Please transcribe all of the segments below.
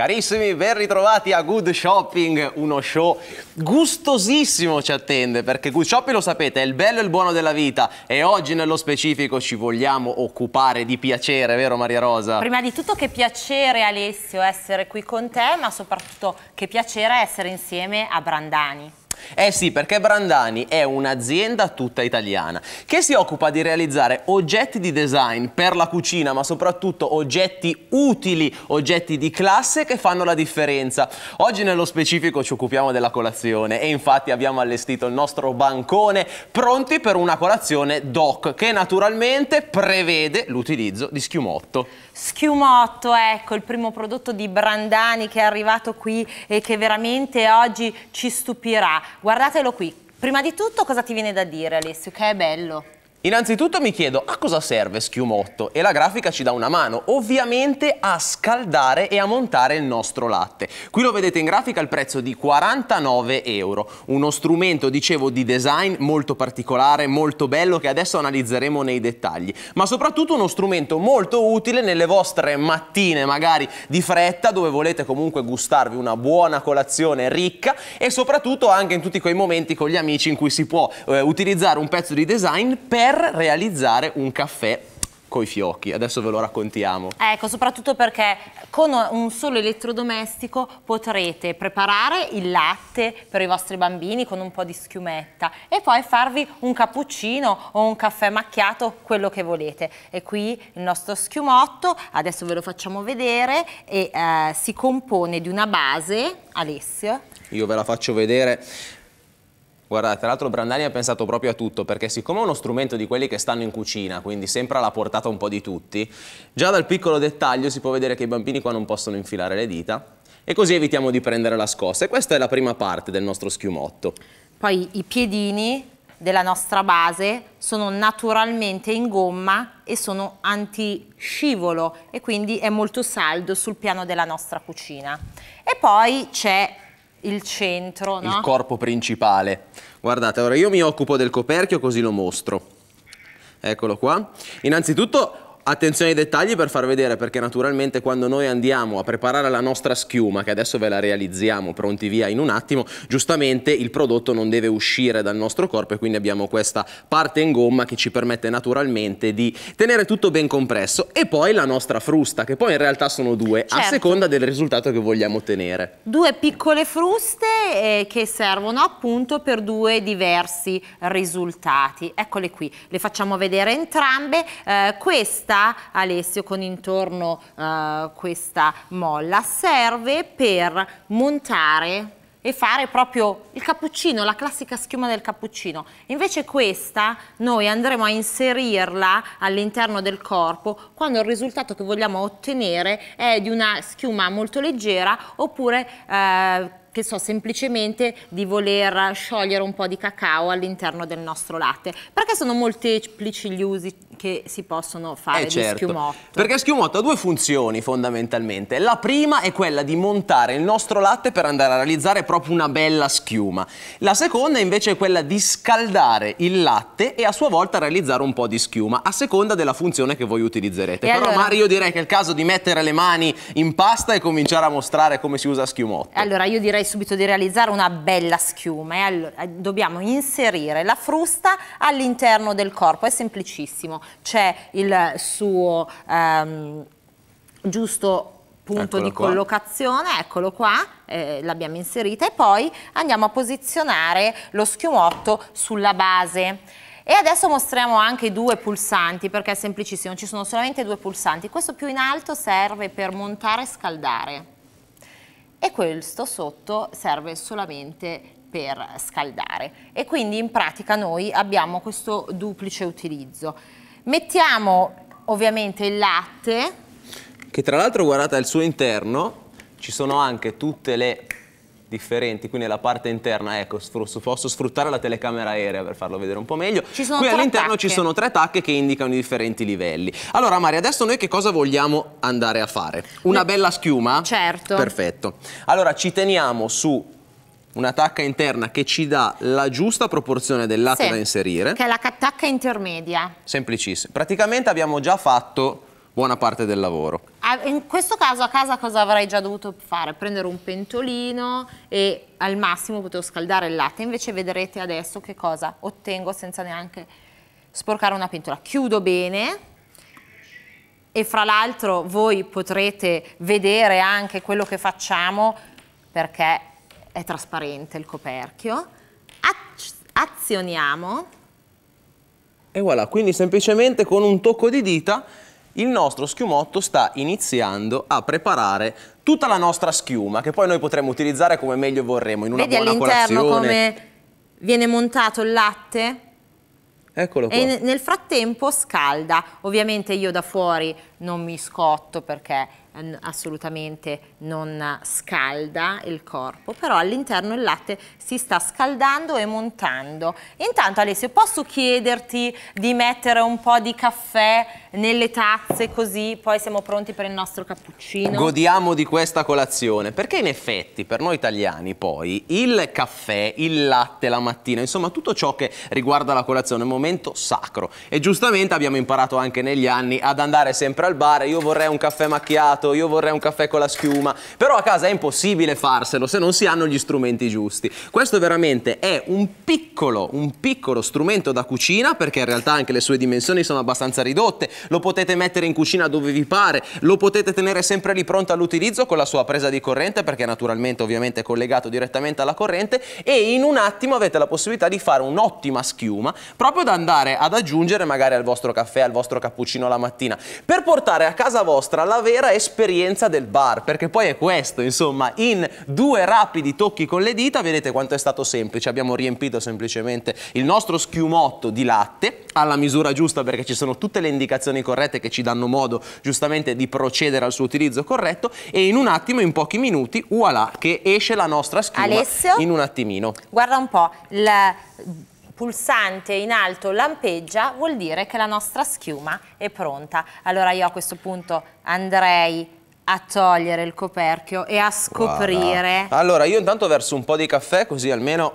Carissimi, ben ritrovati a Good Shopping, uno show gustosissimo ci attende, perché Good Shopping lo sapete, è il bello e il buono della vita e oggi nello specifico ci vogliamo occupare di piacere, vero Maria Rosa? Prima di tutto che piacere Alessio essere qui con te, ma soprattutto che piacere essere insieme a Brandani. Eh sì, perché Brandani è un'azienda tutta italiana che si occupa di realizzare oggetti di design per la cucina, ma soprattutto oggetti utili, oggetti di classe che fanno la differenza. Oggi nello specifico ci occupiamo della colazione e infatti abbiamo allestito il nostro bancone pronti per una colazione doc che naturalmente prevede l'utilizzo di schiumotto. Schiumotto, ecco il primo prodotto di Brandani che è arrivato qui e che veramente oggi ci stupirà. Guardatelo qui. Prima di tutto cosa ti viene da dire Alessio? Che è bello. Innanzitutto mi chiedo a cosa serve schiumotto e la grafica ci dà una mano, ovviamente a scaldare e a montare il nostro latte. Qui lo vedete in grafica al prezzo di 49 euro, uno strumento dicevo di design molto particolare, molto bello che adesso analizzeremo nei dettagli, ma soprattutto uno strumento molto utile nelle vostre mattine magari di fretta dove volete comunque gustarvi una buona colazione ricca e soprattutto anche in tutti quei momenti con gli amici in cui si può eh, utilizzare un pezzo di design per per realizzare un caffè coi fiocchi, adesso ve lo raccontiamo. Ecco, soprattutto perché con un solo elettrodomestico potrete preparare il latte per i vostri bambini con un po' di schiumetta e poi farvi un cappuccino o un caffè macchiato, quello che volete. E qui il nostro schiumotto, adesso ve lo facciamo vedere, e, eh, si compone di una base, Alessio. Io ve la faccio vedere, Guarda, tra l'altro Brandani ha pensato proprio a tutto, perché siccome è uno strumento di quelli che stanno in cucina, quindi sempre alla portata un po' di tutti, già dal piccolo dettaglio si può vedere che i bambini qua non possono infilare le dita, e così evitiamo di prendere la scossa. E questa è la prima parte del nostro schiumotto. Poi i piedini della nostra base sono naturalmente in gomma e sono antiscivolo e quindi è molto saldo sul piano della nostra cucina. E poi c'è il centro, no? Il corpo principale. Guardate, allora io mi occupo del coperchio così lo mostro. Eccolo qua. Innanzitutto Attenzione ai dettagli per far vedere perché naturalmente quando noi andiamo a preparare la nostra schiuma, che adesso ve la realizziamo pronti via in un attimo, giustamente il prodotto non deve uscire dal nostro corpo e quindi abbiamo questa parte in gomma che ci permette naturalmente di tenere tutto ben compresso e poi la nostra frusta, che poi in realtà sono due, certo. a seconda del risultato che vogliamo ottenere. Due piccole fruste eh, che servono appunto per due diversi risultati. Eccole qui, le facciamo vedere entrambe. Eh, questa Alessio con intorno eh, questa molla, serve per montare e fare proprio il cappuccino, la classica schiuma del cappuccino. Invece questa noi andremo a inserirla all'interno del corpo quando il risultato che vogliamo ottenere è di una schiuma molto leggera oppure eh, che so semplicemente di voler sciogliere un po' di cacao all'interno del nostro latte, perché sono molteplici gli usi che si possono fare eh certo, schiumotto. Perché schiumotto ha due funzioni fondamentalmente. La prima è quella di montare il nostro latte per andare a realizzare proprio una bella schiuma. La seconda invece è quella di scaldare il latte e a sua volta realizzare un po' di schiuma, a seconda della funzione che voi utilizzerete. E Però allora... Mario direi che è il caso di mettere le mani in pasta e cominciare a mostrare come si usa schiumotto. Allora io direi direi subito di realizzare una bella schiuma e allora, eh, dobbiamo inserire la frusta all'interno del corpo, è semplicissimo, c'è il suo ehm, giusto punto eccolo di qua. collocazione, eccolo qua, eh, l'abbiamo inserita e poi andiamo a posizionare lo schiumotto sulla base. E adesso mostriamo anche due pulsanti perché è semplicissimo, ci sono solamente due pulsanti. Questo più in alto serve per montare e scaldare e questo sotto serve solamente per scaldare e quindi in pratica noi abbiamo questo duplice utilizzo. Mettiamo ovviamente il latte. Che tra l'altro guardate al suo interno ci sono anche tutte le differenti, qui nella parte interna, ecco, posso sfruttare la telecamera aerea per farlo vedere un po' meglio. Qui all'interno ci sono tre tacche che indicano i differenti livelli. Allora Mari adesso noi che cosa vogliamo andare a fare? Una no. bella schiuma? Certo. Perfetto. Allora ci teniamo su una tacca interna che ci dà la giusta proporzione del latte sì, da inserire. Che è la tacca intermedia. Semplicissimo. Praticamente abbiamo già fatto buona parte del lavoro. Ah, in questo caso a casa cosa avrei già dovuto fare? Prendere un pentolino e al massimo potevo scaldare il latte, invece vedrete adesso che cosa ottengo senza neanche sporcare una pentola. Chiudo bene e fra l'altro voi potrete vedere anche quello che facciamo perché è trasparente il coperchio. Azioniamo. E voilà, quindi semplicemente con un tocco di dita il nostro schiumotto sta iniziando a preparare tutta la nostra schiuma che poi noi potremo utilizzare come meglio vorremmo in una Vedi buona all'interno come viene montato il latte? Eccolo qua. E nel frattempo scalda. Ovviamente io da fuori non mi scotto perché Ehm, assolutamente non scalda il corpo, però all'interno il latte si sta scaldando e montando. Intanto Alessio, posso chiederti di mettere un po' di caffè nelle tazze così poi siamo pronti per il nostro cappuccino? Godiamo di questa colazione, perché in effetti per noi italiani poi il caffè, il latte la mattina, insomma tutto ciò che riguarda la colazione è un momento sacro e giustamente abbiamo imparato anche negli anni ad andare sempre al bar, io vorrei un caffè macchiato, gelato, io vorrei un caffè con la schiuma, però a casa è impossibile farselo se non si hanno gli strumenti giusti. Questo veramente è un piccolo, un piccolo strumento da cucina perché in realtà anche le sue dimensioni sono abbastanza ridotte, lo potete mettere in cucina dove vi pare, lo potete tenere sempre lì pronto all'utilizzo con la sua presa di corrente perché naturalmente ovviamente è collegato direttamente alla corrente e in un attimo avete la possibilità di fare un'ottima schiuma proprio da andare ad aggiungere magari al vostro caffè, al vostro cappuccino la mattina per portare a casa vostra la vera esperienza esperienza del bar, perché poi è questo, insomma, in due rapidi tocchi con le dita, vedete quanto è stato semplice, abbiamo riempito semplicemente il nostro schiumotto di latte alla misura giusta perché ci sono tutte le indicazioni corrette che ci danno modo giustamente di procedere al suo utilizzo corretto e in un attimo, in pochi minuti, voilà, che esce la nostra schiuma Alessio, in un attimino. Guarda un po', la pulsante in alto lampeggia vuol dire che la nostra schiuma è pronta. Allora io a questo punto andrei a togliere il coperchio e a scoprire. Guarda. Allora io intanto verso un po' di caffè così almeno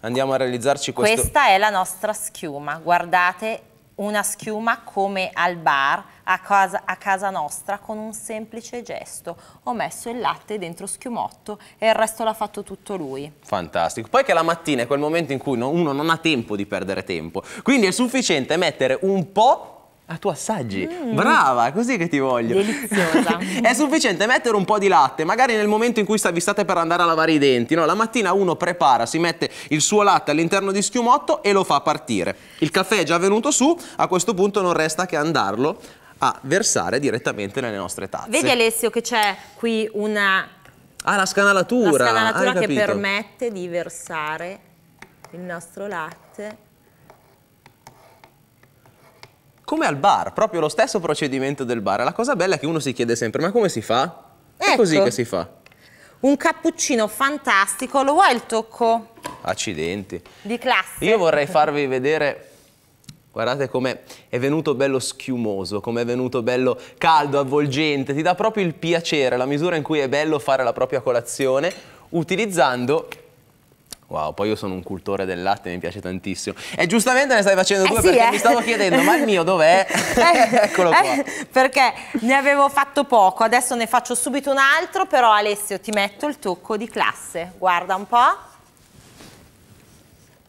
andiamo a realizzarci questo. Questa è la nostra schiuma, guardate una schiuma come al bar a casa, a casa, nostra con un semplice gesto. Ho messo il latte dentro schiumotto e il resto l'ha fatto tutto lui. Fantastico. Poi che la mattina è quel momento in cui uno non ha tempo di perdere tempo, quindi è sufficiente mettere un po' Ah, tu assaggi? Mm. Brava, così che ti voglio. Deliziosa. è sufficiente mettere un po' di latte, magari nel momento in cui vi state per andare a lavare i denti. No? La mattina uno prepara, si mette il suo latte all'interno di schiumotto e lo fa partire. Il caffè è già venuto su, a questo punto non resta che andarlo a versare direttamente nelle nostre tazze. Vedi Alessio che c'è qui una... Ah, la scanalatura. La scanalatura che permette di versare il nostro latte come al bar, proprio lo stesso procedimento del bar. La cosa bella è che uno si chiede sempre, ma come si fa? È ecco. così che si fa. Un cappuccino fantastico, lo vuoi il tocco? Accidenti. Di classe. Io vorrei farvi vedere Guardate come è venuto bello schiumoso, come è venuto bello caldo, avvolgente, ti dà proprio il piacere, la misura in cui è bello fare la propria colazione utilizzando Wow, poi io sono un cultore del latte, mi piace tantissimo. E giustamente ne stai facendo eh due sì, perché eh. mi stavo chiedendo, ma il mio dov'è? Eh, Eccolo eh, qua. perché ne avevo fatto poco, adesso ne faccio subito un altro, però Alessio ti metto il tocco di classe. Guarda un po'.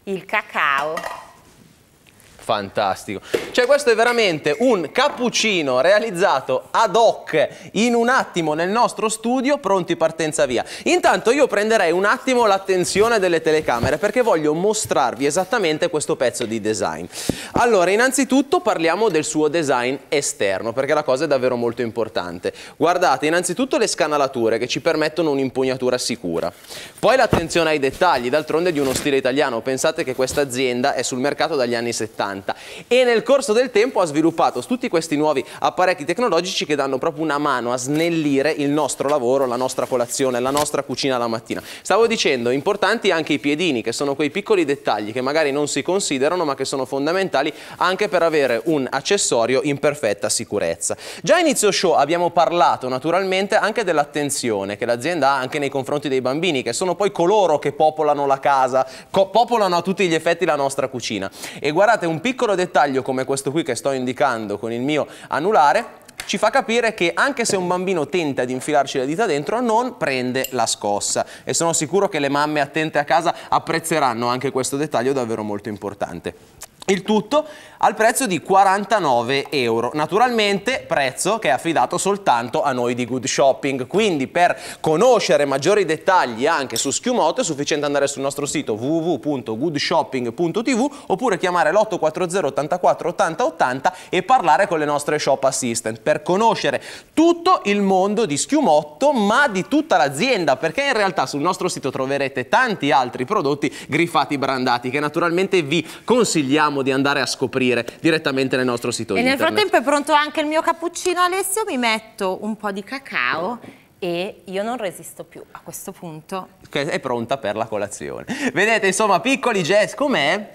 Il cacao fantastico. Cioè questo è veramente un cappuccino realizzato ad hoc in un attimo nel nostro studio, pronti partenza via. Intanto io prenderei un attimo l'attenzione delle telecamere perché voglio mostrarvi esattamente questo pezzo di design. Allora, innanzitutto parliamo del suo design esterno perché la cosa è davvero molto importante. Guardate, innanzitutto le scanalature che ci permettono un'impugnatura sicura. Poi l'attenzione ai dettagli, d'altronde di uno stile italiano. Pensate che questa azienda è sul mercato dagli anni 70 80 e nel corso del tempo ha sviluppato tutti questi nuovi apparecchi tecnologici che danno proprio una mano a snellire il nostro lavoro, la nostra colazione, la nostra cucina la mattina. Stavo dicendo, importanti anche i piedini che sono quei piccoli dettagli che magari non si considerano ma che sono fondamentali anche per avere un accessorio in perfetta sicurezza. Già inizio show abbiamo parlato naturalmente anche dell'attenzione che l'azienda ha anche nei confronti dei bambini che sono poi coloro che popolano la casa, popolano a tutti gli effetti la nostra cucina. E guardate un piccolo dettaglio come questo qui che sto indicando con il mio anulare ci fa capire che anche se un bambino tenta di infilarci le dita dentro non prende la scossa e sono sicuro che le mamme attente a casa apprezzeranno anche questo dettaglio davvero molto importante. Il tutto al prezzo di 49 euro. Naturalmente prezzo che è affidato soltanto a noi di Good Shopping, quindi per conoscere maggiori dettagli anche su Schiumoto è sufficiente andare sul nostro sito www.goodshopping.tv oppure chiamare l'840 84 80 80 e parlare con le nostre shop assistant per conoscere tutto il mondo di Schiumotto ma di tutta l'azienda perché in realtà sul nostro sito troverete tanti altri prodotti griffati brandati che naturalmente vi consigliamo di andare a scoprire acquisire direttamente nel nostro sito e internet. nel frattempo è pronto anche il mio cappuccino Alessio, mi metto un po' di cacao e io non resisto più a questo punto. Che è pronta per la colazione. Vedete, insomma, piccoli gest, com'è?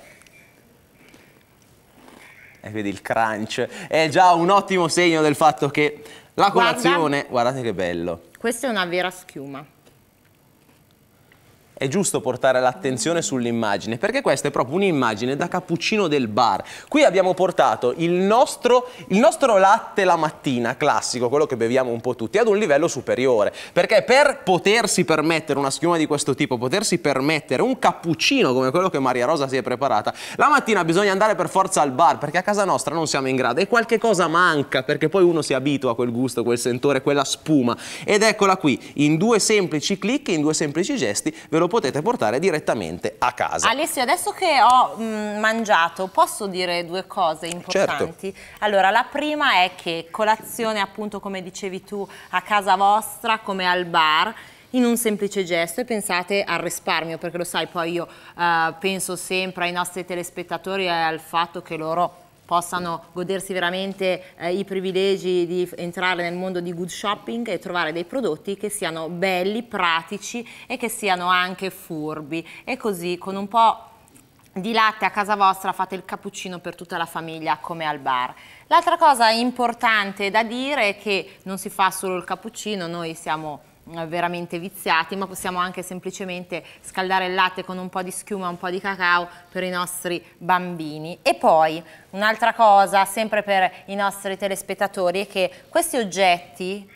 E eh, vedi il crunch, è già un ottimo segno del fatto che la colazione, Guarda, guardate che bello. Questa è una vera schiuma è giusto portare l'attenzione sull'immagine, perché questa è proprio un'immagine da cappuccino del bar. Qui abbiamo portato il nostro, il nostro latte la mattina, classico, quello che beviamo un po' tutti, ad un livello superiore, perché per potersi permettere una schiuma di questo tipo, potersi permettere un cappuccino come quello che Maria Rosa si è preparata, la mattina bisogna andare per forza al bar, perché a casa nostra non siamo in grado e qualche cosa manca, perché poi uno si abitua a quel gusto, quel sentore, quella spuma. Ed eccola qui, in due semplici clic, in due semplici gesti, ve lo potete portare direttamente a casa. Alessio, adesso che ho mm, mangiato, posso dire due cose importanti? Certo. Allora, la prima è che colazione, appunto, come dicevi tu, a casa vostra, come al bar, in un semplice gesto e pensate al risparmio, perché lo sai, poi io eh, penso sempre ai nostri telespettatori e al fatto che loro possano godersi veramente eh, i privilegi di entrare nel mondo di good shopping e trovare dei prodotti che siano belli, pratici e che siano anche furbi e così con un po' di latte a casa vostra fate il cappuccino per tutta la famiglia come al bar. L'altra cosa importante da dire è che non si fa solo il cappuccino, noi siamo eh, veramente viziati, ma possiamo anche semplicemente scaldare il latte con un po' di schiuma, e un po' di cacao per i nostri bambini. E poi un'altra cosa, sempre per i nostri telespettatori, è che questi oggetti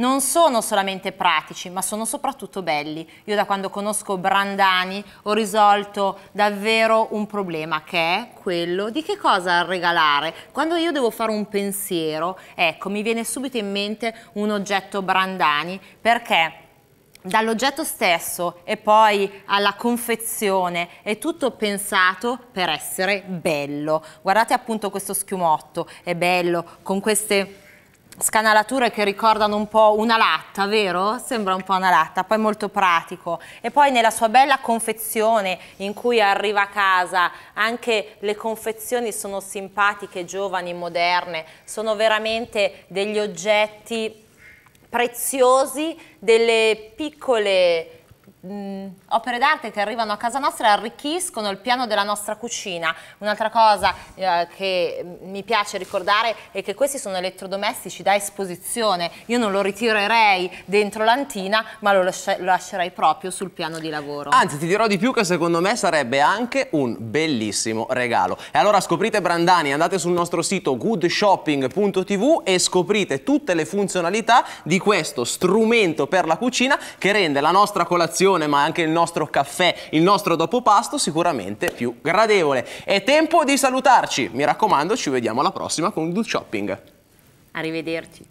non sono solamente pratici, ma sono soprattutto belli. Io da quando conosco Brandani ho risolto davvero un problema che è quello di che cosa regalare. Quando io devo fare un pensiero, ecco, mi viene subito in mente un oggetto Brandani perché dall'oggetto stesso e poi alla confezione è tutto pensato per essere bello guardate appunto questo schiumotto è bello con queste scanalature che ricordano un po' una latta, vero? Sembra un po' una latta, poi molto pratico. E poi nella sua bella confezione in cui arriva a casa, anche le confezioni sono simpatiche, giovani, moderne, sono veramente degli oggetti preziosi, delle piccole mh, mm, opere d'arte che arrivano a casa nostra e arricchiscono il piano della nostra cucina. Un'altra cosa eh, che mi piace ricordare è che questi sono elettrodomestici da esposizione. Io non lo ritirerei dentro l'antina, ma lo, lascia, lo lascerei proprio sul piano di lavoro. Anzi, ti dirò di più che secondo me sarebbe anche un bellissimo regalo. E allora scoprite Brandani, andate sul nostro sito goodshopping.tv e scoprite tutte le funzionalità di questo strumento per la cucina che rende la nostra colazione colazione ma anche il nostro caffè, il nostro dopopasto sicuramente più gradevole. È tempo di salutarci, mi raccomando ci vediamo alla prossima con Good Shopping. Arrivederci.